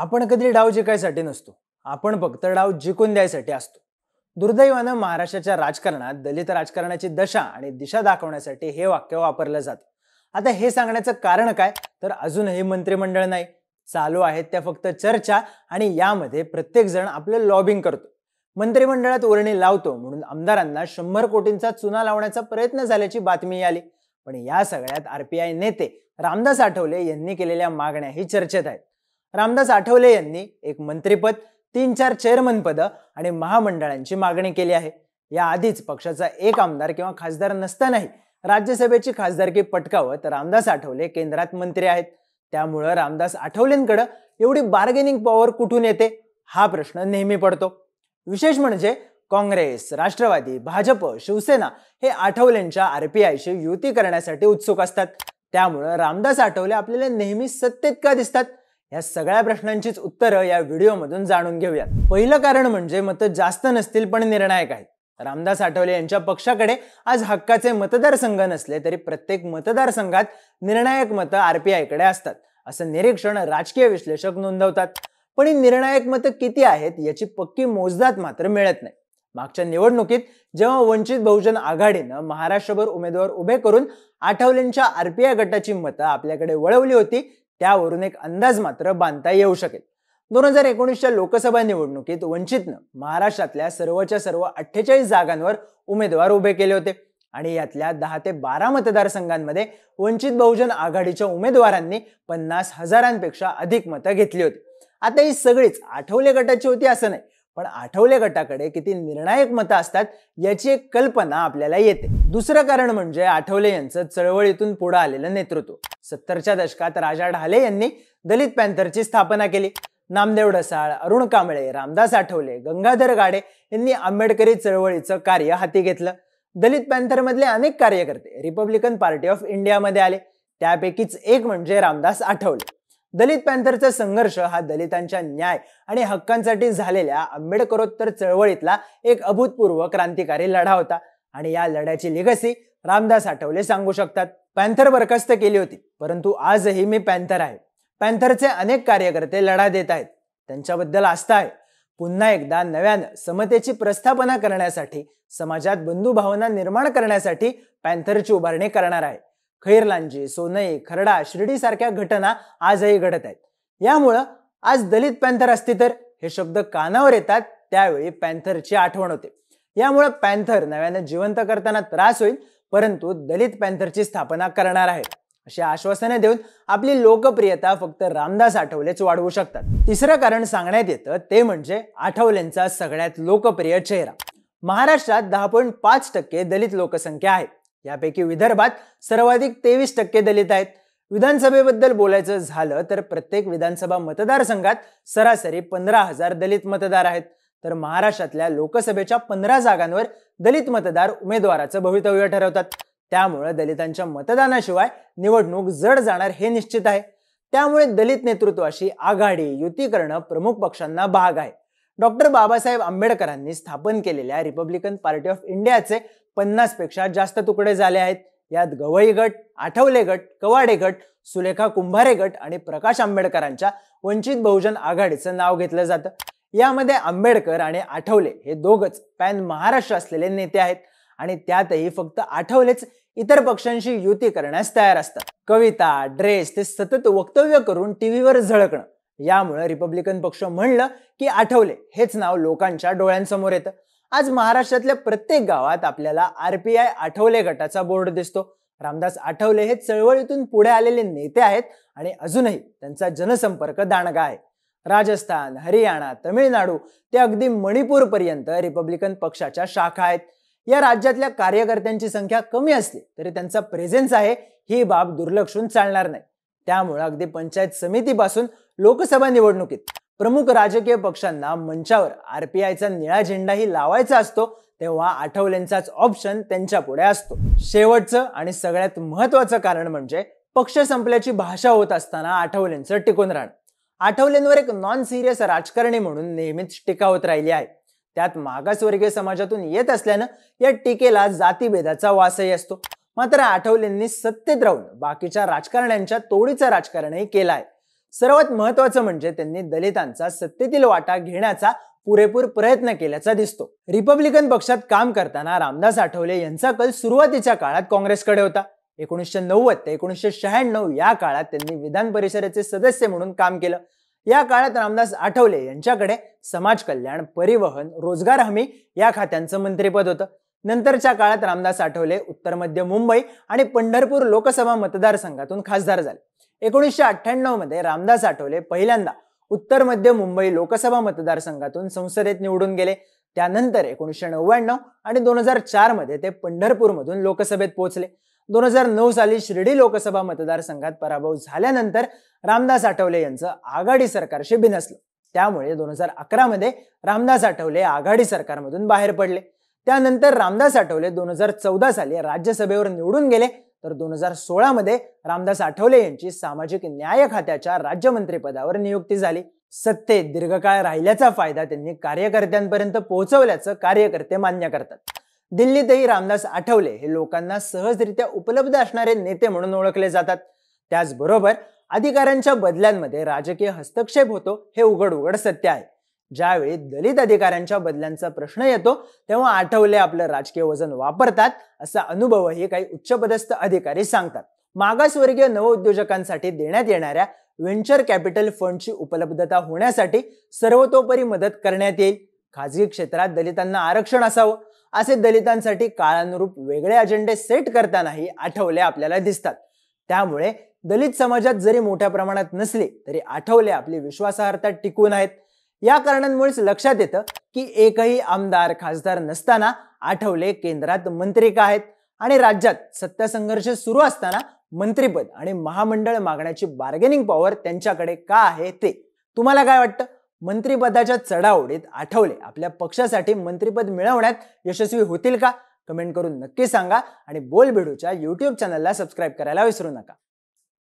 आपण कधी डाव जिंकायसाठी नसतो आपण फक्त डाव जिंकून द्यायसाठी असतो दुर्दैवानं महाराष्ट्राच्या राजकारणात दलित राजकारणाची दशा आणि दिशा दाखवण्यासाठी हे वाक्य वापरलं जातं आता हे सांगण्याचं कारण काय तर अजूनही मंत्रिमंडळ नाही चालू आहेत त्या फक्त चर्चा आणि यामध्ये प्रत्येकजण आपलं लॉबिंग करतो मंत्रिमंडळात ओरणी लावतो म्हणून आमदारांना शंभर कोटींचा चुना लावण्याचा प्रयत्न झाल्याची बातमी आली पण या सगळ्यात आरपीआय नेते रामदास आठवले यांनी केलेल्या मागण्याही चर्चेत आहेत रामदास आठवले यांनी एक मंत्रीपद तीन चार चेअरमन पदं आणि महामंडळांची मागणी केली आहे या आधीच पक्षाचा एक आमदार किंवा खासदार नसतानाही राज्यसभेची खासदारकी पटकावत रामदास आठवले केंद्रात मंत्री आहेत त्यामुळं रामदास आठवलेंकडे एवढी बार्गेनिंग पॉवर कुठून येते हा प्रश्न नेहमी पडतो विशेष म्हणजे काँग्रेस राष्ट्रवादी भाजप शिवसेना हे आठवलेंच्या आयशी युती करण्यासाठी उत्सुक असतात त्यामुळं रामदास आठवले आपल्याला नेहमी सत्तेत का दिसतात या सगळ्या प्रश्नांचीच उत्तरं या व्हिडिओमधून जाणून घेऊयात पहिलं कारण म्हणजे मतं जास्त नसतील पण निर्णायक आहेत रामदास आठवले यांच्या पक्षाकडे आज हक्काचे मतदारसंघ नसले तरी प्रत्येक मतदारसंघात निर्णायक मतं आरपीआयकडे असतात असं निरीक्षण राजकीय विश्लेषक नोंदवतात पण ही निर्णायक मतं किती आहेत याची पक्की मोजदात मात्र मिळत नाही मागच्या निवडणुकीत जेव्हा वंचित बहुजन आघाडीनं महाराष्ट्रभर उमेदवार उभे करून आठवलेंच्या आरपीआय गटाची मतं आपल्याकडे वळवली होती त्यावरून एक अंदाज मात्र बांधता येऊ शकेल दोन हजार एकोणीसच्या लोकसभा निवडणुकीत वंचितनं महाराष्ट्रातल्या सर्वच्या सर्व अठ्ठेचाळीस जागांवर उमेदवार उभे केले होते आणि यातल्या दहा ते बारा मतदारसंघांमध्ये वंचित बहुजन आघाडीच्या उमेदवारांनी पन्नास हजारांपेक्षा अधिक मतं घेतली होती आता ही सगळीच आठवले गटाची होती असं नाही पण आठवले गटाकडे किती निर्णायक मतं असतात याची एक कल्पना आपल्याला येते दुसरं कारण म्हणजे आठवले यांचं चळवळीतून पुढे आलेलं नेतृत्व सत्तरच्या दशकात राजा ढाले यांनी दलित पॅन्थरची स्थापना केली नामदेव ढसाळ अरुण कांबळे रामदास आठवले गंगाधर गाडे यांनी आंबेडकरी चळवळीचं कार्य हाती घेतलं दलित पॅन्थरमधले अनेक कार्यकर्ते रिपब्लिकन पार्टी ऑफ इंडियामध्ये आले त्यापैकीच एक म्हणजे रामदास आठवले दलित पॅन्थरचा संघर्ष हा दलितांच्या न्याय आणि हक्कांसाठी झालेल्या आंबेडकरोत्तर चळवळीतला एक अभूतपूर्व क्रांतिकारी लढा होता आणि या लढ्याची लिगसी रामदास आठवले सांगू शकतात पॅन्थर बरखास्त केली होती परंतु आजही मी पॅन्थर आहे पॅन्थरचे अनेक कार्यकर्ते लढा देत आहेत त्यांच्याबद्दल आस्था आहे पुन्हा एकदा नव्यानं समतेची प्रस्थापना करण्यासाठी समाजात बंधुभावना निर्माण करण्यासाठी पॅन्थरची उभारणी करणार आहे खैरलांजी सोनई खरडा शिर्डीसारख्या घटना आजही घडत आहेत यामुळं आज दलित पॅन्थर असते तर हे शब्द कानावर येतात त्यावेळी पॅन्थरची आठवण होते यामुळं पॅन्थर नव्यानं जिवंत करताना त्रास होईल परंतु दलित पॅन्थरची स्थापना करणार आहे अशी आश्वासने देऊन आपली लोकप्रियता फक्त रामदास आठवलेच वाढवू शकतात तिसरं कारण सांगण्यात येतं ते म्हणजे आठवलेंचा सगळ्यात लोकप्रिय चेहरा महाराष्ट्रात दहा पॉईंट पाच टक्के दलित लोकसंख्या आहे यापैकी विदर्भात सर्वाधिक तेवीस टक्के दलित आहेत विधानसभेबद्दल बोलायचं झालं तर प्रत्येक विधानसभा मतदारसंघात सरासरी पंधरा हजार दलित मतदार आहेत तर महाराष्ट्रातल्या लोकसभेच्या पंधरा जागांवर दलित मतदार उमेदवाराचं भवितव्य ठरवतात त्यामुळे दलितांच्या मतदानाशिवाय निवडणूक जड जाणार हे निश्चित आहे त्यामुळे दलित नेतृत्वाशी आघाडी युती करणं प्रमुख पक्षांना भाग आहे डॉक्टर बाबासाहेब आंबेडकरांनी स्थापन केलेल्या रिपब्लिकन पार्टी ऑफ इंडियाचे पन्नास पेक्षा जास्त तुकडे झाले आहेत यात गवई गट आठवले गट कवाडे गट सुलेखा कुंभारे गट आणि प्रकाश आंबेडकरांच्या वंचित बहुजन आघाडीचं नाव घेतलं जातं यामध्ये आंबेडकर आणि आठवले हे दोघच पॅन महाराष्ट्र असलेले नेते आहेत आणि त्यातही फक्त आठवलेच इतर पक्षांशी युती करण्यास तयार असतात कविता ड्रेस ते सतत वक्तव्य करून टीव्हीवर झळकणं यामुळे रिपब्लिकन पक्ष म्हणलं की आठवले हेच नाव लोकांच्या डोळ्यांसमोर येतं आज महाराष्ट्रातल्या प्रत्येक गावात आपल्याला आरपीआय आठवले गटाचा बोर्ड दिसतो रामदास आठवले हे चळवळीतून पुढे आलेले नेते आहेत आणि अजूनही त्यांचा जनसंपर्क दांडगा आहे राजस्थान हरियाणा तमिळनाडू ते अगदी मणिपूर पर्यंत रिपब्लिकन पक्षाच्या शाखा आहेत या राज्यातल्या कार्यकर्त्यांची संख्या कमी असली तरी त्यांचा प्रेझेन्स आहे ही बाब दुर्लक्षून चालणार नाही त्यामुळे अगदी पंचायत समितीपासून लोकसभा निवडणुकीत प्रमुख राजकीय पक्षांना मंचावर आरपीआयचा निळा झेंडाही लावायचा असतो तेव्हा आठवलेंचाच ऑप्शन त्यांच्या पुढे असतो शेवटचं आणि सगळ्यात महत्वाचं कारण म्हणजे पक्ष संपल्याची भाषा होत असताना आठवलेंचं टिकून राहणं आठवलेंवर एक नॉन सिरियस राजकारणी म्हणून नेहमीच टीका होत राहिली आहे त्यात मागासवर्गीय समाजातून येत असल्यानं या टीकेला जातीभेदाचा वासही असतो मात्र आठवलेंनी सत्तेत राहून बाकीच्या राजकारण्यांच्या तोडीचं राजकारणही केलं आहे सर्वात महत्वाचं म्हणजे त्यांनी दलितांचा सत्तेतील वाटा घेण्याचा पुरेपूर प्रयत्न केल्याचा दिसतो रिपब्लिकन पक्षात काम करताना रामदास आठवले यांचा कल सुरुवातीच्या काळात काँग्रेसकडे होता एकोणीसशे नव्वद ते एकोणीसशे शहाण्णव या काळात त्यांनी विधान परिषदेचे सदस्य म्हणून काम केलं या काळात रामदास आठवले यांच्याकडे समाज कल्याण परिवहन रोजगार हमी या खात्यांचं मंत्रिपद होतं नंतरच्या काळात रामदास आठवले उत्तर मध्य मुंबई आणि पंढरपूर लोकसभा मतदारसंघातून खासदार झाले एकोणीसशे अठ्ठ्याण्णव मध्ये रामदास आठवले पहिल्यांदा उत्तर मध्य मुंबई लोकसभा मतदारसंघातून संसदेत निवडून गेले त्यानंतर एकोणीसशे नव्याण्णव आणि दोन हजार चार मध्ये ते पंढरपूरमधून लोकसभेत पोहोचले दोन हजार नऊ साली शिर्डी लोकसभा मतदारसंघात पराभव झाल्यानंतर रामदास आठवले यांचं आघाडी सरकारशी बिनसलं त्यामुळे दोन हजार अकरामध्ये रामदास आठवले आघाडी सरकारमधून बाहेर पडले त्यानंतर रामदास आठवले दोन हजार चौदा साली राज्यसभेवर निवडून गेले तर दोन हजार सोळामध्ये रामदास आठवले यांची सामाजिक न्याय खात्याच्या राज्यमंत्रीपदावर नियुक्ती झाली सत्तेत दीर्घकाळ राहिल्याचा फायदा त्यांनी कार्यकर्त्यांपर्यंत पोहोचवल्याचं कार्यकर्ते मान्य करतात दिल्लीतही रामदास आठवले हे लोकांना सहजरित्या उपलब्ध असणारे नेते म्हणून ओळखले जातात त्याचबरोबर अधिकाऱ्यांच्या बदल्यांमध्ये राजकीय हस्तक्षेप होतो हे उघड उघड सत्य आहे ज्यावेळी दलित अधिकाऱ्यांच्या बदल्यांचा प्रश्न येतो तेव्हा आठवले आपलं राजकीय वजन वापरतात असा अनुभवही काही उच्चपदस्थ अधिकारी सांगतात मागासवर्गीय नवउद्योजकांसाठी देण्यात येणाऱ्या व्हेंचर कॅपिटल फंडची उपलब्धता होण्यासाठी सर्वतोपरी मदत करण्यात येईल खाजगी क्षेत्रात दलितांना आरक्षण असावं असे दलितांसाठी काळानुरूप वेगळे अजेंडे सेट करतानाही आठवले आपल्याला दिसतात त्यामुळे दलित समाजात जरी मोठ्या प्रमाणात नसले तरी आठवले आपली विश्वासार्हता टिकून आहेत या कारणांमुळेच लक्षात येतं की एकही आमदार खासदार नसताना आठवले केंद्रात मंत्री का आहेत आणि राज्यात सत्ता संघर्ष सुरू असताना मंत्रीपद आणि महामंडळ मागण्याची बार्गेनिंग पॉवर त्यांच्याकडे का आहे ते तुम्हाला काय वाटतं मंत्रिपदाच्या चढाओढीत आठवले आपल्या पक्षासाठी मंत्रिपद मिळवण्यात यशस्वी होतील का कमेंट करून नक्की सांगा आणि बोल बोलबिडूच्या यूट्यूब चॅनलला सबस्क्राईब करायला विसरू नका